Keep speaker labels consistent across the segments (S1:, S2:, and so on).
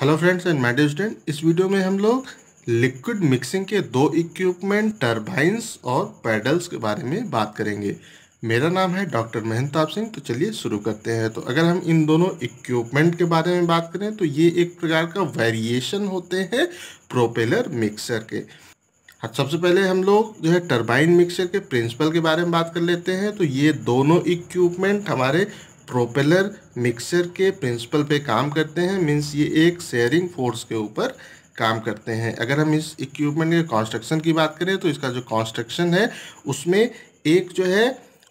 S1: hello friends and madam student इस video में हम लोग लिक्विड मिक्सिंग के दो इक्विपमेंट टर्बाइंस और पैडल्स के बारे में बात करेंगे मेरा नाम है डॉक्टर मेहनताप सिंह तो चलिए शुरू करते हैं तो अगर हम इन दोनों इक्विपमेंट के बारे में बात करें तो ये एक प्रकार का वेरिएशन होते हैं प्रोपेलर मिक्सर के सबसे पहले हम लोग जो है टर्बाइन मिक्सर के प्रिंसिपल के बारे में बात कर लेते हैं तो ये दोनों इक्विपमेंट हमारे प्रोपेलर मिक्सर के प्रिंसिपल पे काम करते हैं मीन्स ये एक शेयरिंग फोर्स के ऊपर काम करते हैं अगर हम इस इक्विपमेंट के कंस्ट्रक्शन की बात करें तो इसका जो कंस्ट्रक्शन है उसमें एक जो है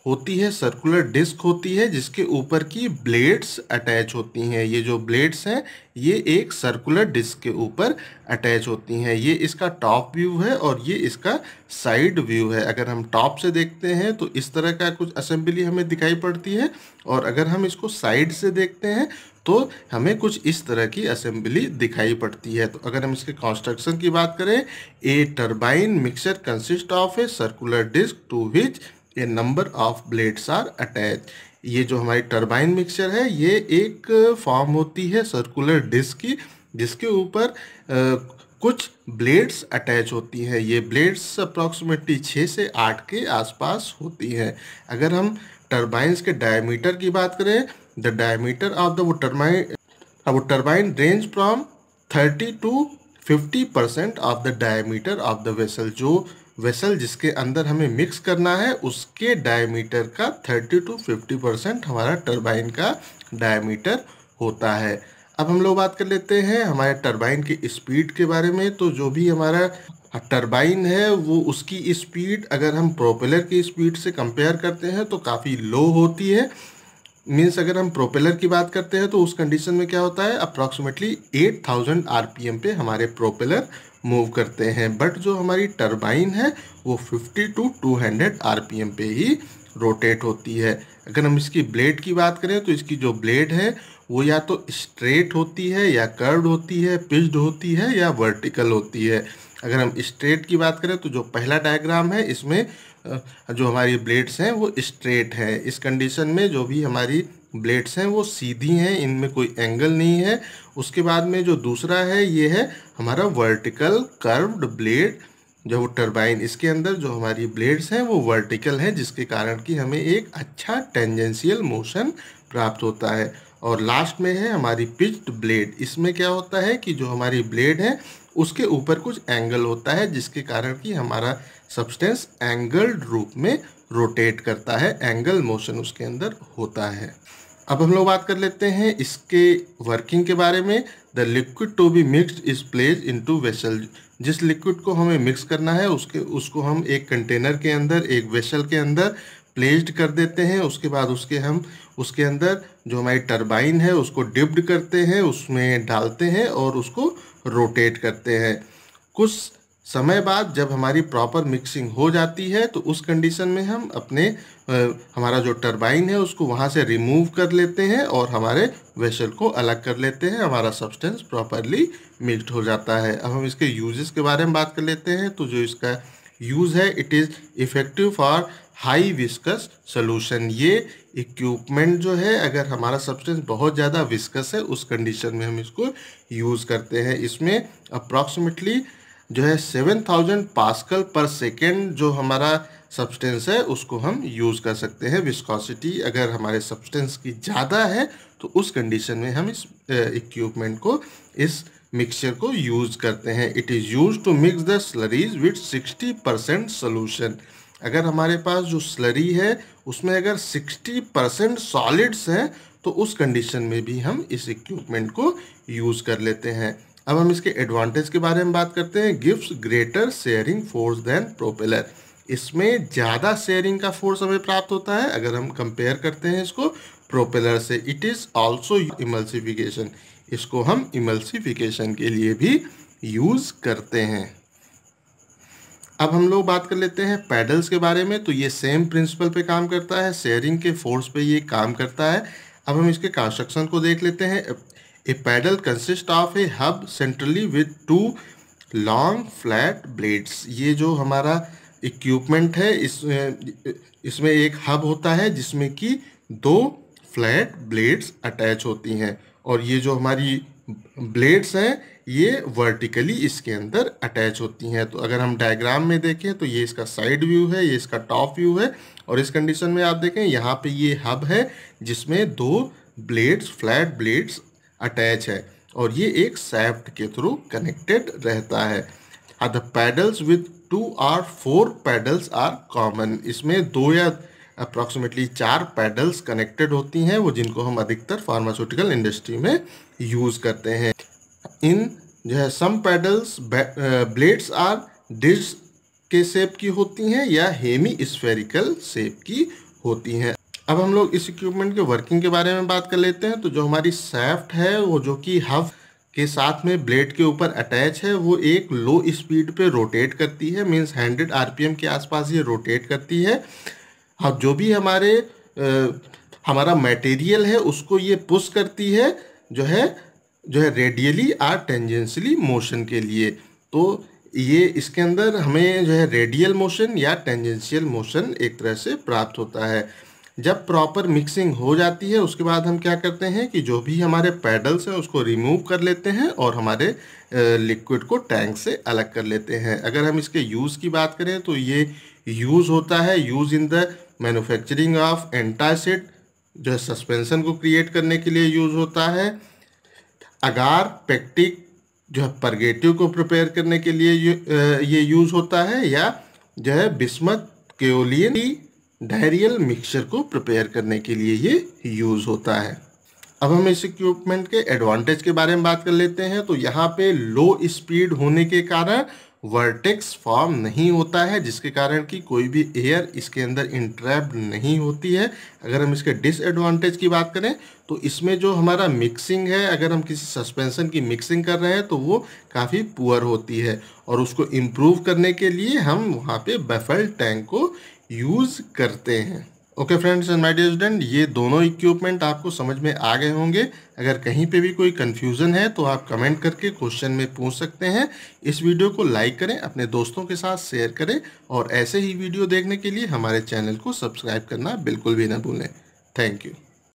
S1: होती है सर्कुलर डिस्क होती है जिसके ऊपर की ब्लेड्स अटैच होती हैं ये जो ब्लेड्स हैं ये एक सर्कुलर डिस्क के ऊपर अटैच होती हैं ये इसका टॉप व्यू है और ये इसका साइड व्यू है अगर हम टॉप से देखते हैं तो इस तरह का कुछ असेंबली हमें दिखाई पड़ती है और अगर हम इसको साइड से देखते हैं तो हमें कुछ इस तरह की असेंबली दिखाई पड़ती है तो अगर हम इसके कंस्ट्रक्शन की बात करें a turbine mixer consist of a circular disc to which a number of blades are attach ये जो हमारी टर्बाइन मिक्सचर है ये एक फॉर्म होती है सर्कुलर डिस्क की जिसके ऊपर कुछ ब्लेड्स अटैच होती हैं ये ब्लेड्स अप्रॉक्सीमेटली छः से आठ के आसपास होती हैं अगर हम टर्बाइंस के डायमीटर की बात करें द डायमीटर ऑफ द वो टर्बाइन वो turbine range from thirty to fifty percent of the diameter of the vessel जो वेसल जिसके अंदर हमें मिक्स करना है उसके डायमीटर का 30 टू 50 परसेंट हमारा टरबाइन का डायमीटर होता है अब हम लोग बात कर लेते हैं हमारे टरबाइन की स्पीड के बारे में तो जो भी हमारा टरबाइन है वो उसकी स्पीड अगर हम प्रोपेलर की स्पीड से कंपेयर करते हैं तो काफ़ी लो होती है मीन्स अगर हम प्रोपेलर की बात करते हैं तो उस कंडीशन में क्या होता है अप्रॉक्सीमेटली 8000 एम पे हमारे प्रोपेलर मूव करते हैं बट जो हमारी टर्बाइन है वो 50 टू 200 हंड्रेड पे ही रोटेट होती है अगर हम इसकी ब्लेड की बात करें तो इसकी जो ब्लेड है वो या तो स्ट्रेट होती है या कर्व होती है पिज्ड होती है या वर्टिकल होती है अगर हम स्ट्रेट की बात करें तो जो पहला डायग्राम है इसमें जो हमारी ब्लेड्स हैं वो स्ट्रेट हैं इस कंडीशन में जो भी हमारी ब्लेड्स हैं वो सीधी हैं इनमें कोई एंगल नहीं है उसके बाद में जो दूसरा है ये है हमारा वर्टिकल कर्व्ड ब्लेड जो टर्बाइन इसके अंदर जो हमारी ब्लेड्स हैं वो वर्टिकल हैं जिसके कारण कि हमें एक अच्छा टेंजेंशियल मोशन प्राप्त होता है और लास्ट में है हमारी पिच्ड ब्लेड इसमें क्या होता है कि जो हमारी ब्लेड है उसके ऊपर कुछ एंगल होता है जिसके कारण कि हमारा सब्सटेंस एंगल्ड रूप में रोटेट करता है एंगल मोशन उसके अंदर होता है अब हम लोग बात कर लेते हैं इसके वर्किंग के बारे में the liquid to be mixed is place into vessel जिस लिक्विड को हमें मिक्स करना है उसके उसको हम एक कंटेनर के अंदर एक वेसल के अंदर प्लेस्ड कर देते हैं उसके बाद उसके हम उसके अंदर जो हमारी टर्बाइन है उसको डिप्ड करते हैं उसमें डालते हैं और उसको रोटेट करते हैं कुछ समय बाद जब हमारी प्रॉपर मिक्सिंग हो जाती है तो उस कंडीशन में हम अपने आ, हमारा जो टरबाइन है उसको वहाँ से रिमूव कर लेते हैं और हमारे वेसल को अलग कर लेते हैं हमारा सब्सटेंस प्रॉपरली मिक्सड हो जाता है अब हम इसके यूजेस के बारे में बात कर लेते हैं तो जो इसका यूज़ है it is effective for high viscous solution ये इक्विपमेंट जो है अगर हमारा सब्सटेंस बहुत ज़्यादा विस्कस है उस कंडीशन में हम इसको यूज़ करते हैं इसमें अप्रॉक्सीमेटली जो है seven thousand pascal per second जो हमारा सब्सटेंस है उसको हम यूज़ कर सकते हैं विस्कोसिटी अगर हमारे सब्सटेंस की ज़्यादा है तो उस कंडीशन में हम इस इक्विपमेंट को इस मिक्सचर को यूज़ करते हैं it is use to mix the slurries with sixty percent solution अगर हमारे पास जो स्लरी है उसमें अगर सिक्सटी परसेंट सॉलिड्स हैं तो उस कंडीशन में भी हम इस इक्विपमेंट को यूज़ कर लेते हैं अब हम इसके एडवांटेज के बारे में बात करते हैं गिफ्ट greater shearing force then propeller इसमें ज़्यादा शेयरिंग का फोर्स हमें प्राप्त होता है अगर हम कंपेयर करते हैं इसको प्रोपेलर से इट इज़ ऑल्सो इमल्सिफिकेशन इसको हम इमल्सिफिकेशन के लिए भी यूज़ करते हैं अब हम लोग बात कर लेते हैं पैडल्स के बारे में तो ये सेम प्रिंसिपल पे काम करता है शेयरिंग के फोर्स पे ये काम करता है अब हम इसके कंस्ट्रक्शन को देख लेते हैं a paddle consist of a hub centrally with two long flat blades ये जो हमारा इक्विपमेंट है इस इसमें एक हब होता है जिसमें कि दो फ्लैट ब्लेड्स अटैच होती हैं और ये जो हमारी ब्लेड्स हैं ये वर्टिकली इसके अंदर अटैच होती हैं तो अगर हम डायग्राम में देखें तो ये इसका साइड व्यू है ये इसका टॉप व्यू है और इस कंडीशन में आप देखें यहाँ पे ये हब है जिसमें दो ब्लेड्स फ्लैट ब्लेड्स अटैच है और ये एक सैफ्ट के थ्रू कनेक्टेड रहता है the paddles with two or four paddles are common इसमें दो या अप्रॉक्सीमेटली चार पैडल्स कनेक्टेड होती हैं वो जिनको हम अधिकतर फार्मास्यूटिकल इंडस्ट्री में यूज़ करते हैं इन जो है some paddles blades or disc के शेप की होती हैं या हेमी स्फेरिकल शेप की होती हैं अब हम लोग इस इक्विपमेंट के वर्किंग के बारे में बात कर लेते हैं तो जो हमारी सेफ्ट है वो जो कि हफ के साथ में ब्लेड के ऊपर अटैच है वो एक लो स्पीड पे रोटेट करती है मीन्स हंड्रेड आर के आसपास ये रोटेट करती है अब जो भी हमारे आ, हमारा मटेरियल है उसको ये पुश करती है जो है जो है रेडियली और टेंजेंशली मोशन के लिए तो ये इसके अंदर हमें जो है रेडियल मोशन या टेंजेंशियल मोशन एक तरह से प्राप्त होता है जब प्रॉपर मिक्सिंग हो जाती है उसके बाद हम क्या करते हैं कि जो भी हमारे पैडल्स हैं उसको रिमूव कर लेते हैं और हमारे लिक्विड को टैंक से अलग कर लेते हैं अगर हम इसके यूज़ की बात करें तो ये यूज़ होता है use in the manufacturing of antacid जो है सस्पेंसन को क्रिएट करने के लिए यूज़ होता है अगार पेक्टिक जो है परगेटिव को प्रिपेयर करने के लिए ये यूज़ होता है या जो है बिस्मत केओलियन डायरियल मिक्सचर को प्रिपेयर करने के लिए ये यूज़ होता है अब हम इस इक्विपमेंट के एडवांटेज के बारे में बात कर लेते हैं तो यहाँ पे लो स्पीड होने के कारण वर्टेक्स फॉर्म नहीं होता है जिसके कारण कि कोई भी एयर इसके अंदर इंट्रैप नहीं होती है अगर हम इसके डिसएडवांटेज की बात करें तो इसमें जो हमारा मिक्सिंग है अगर हम किसी सस्पेंशन की मिक्सिंग कर रहे हैं तो वो काफ़ी पुअर होती है और उसको इम्प्रूव करने के लिए हम वहाँ पे बफल टैंक को यूज़ करते हैं okay friends and my dear student ये दोनों इक्विपमेंट आपको समझ में आ गए होंगे अगर कहीं पे भी कोई कन्फ्यूज़न है तो आप कमेंट करके क्वेश्चन में पूछ सकते हैं इस वीडियो को लाइक करें अपने दोस्तों के साथ शेयर करें और ऐसे ही वीडियो देखने के लिए हमारे चैनल को सब्सक्राइब करना बिल्कुल भी ना भूलें थैंक यू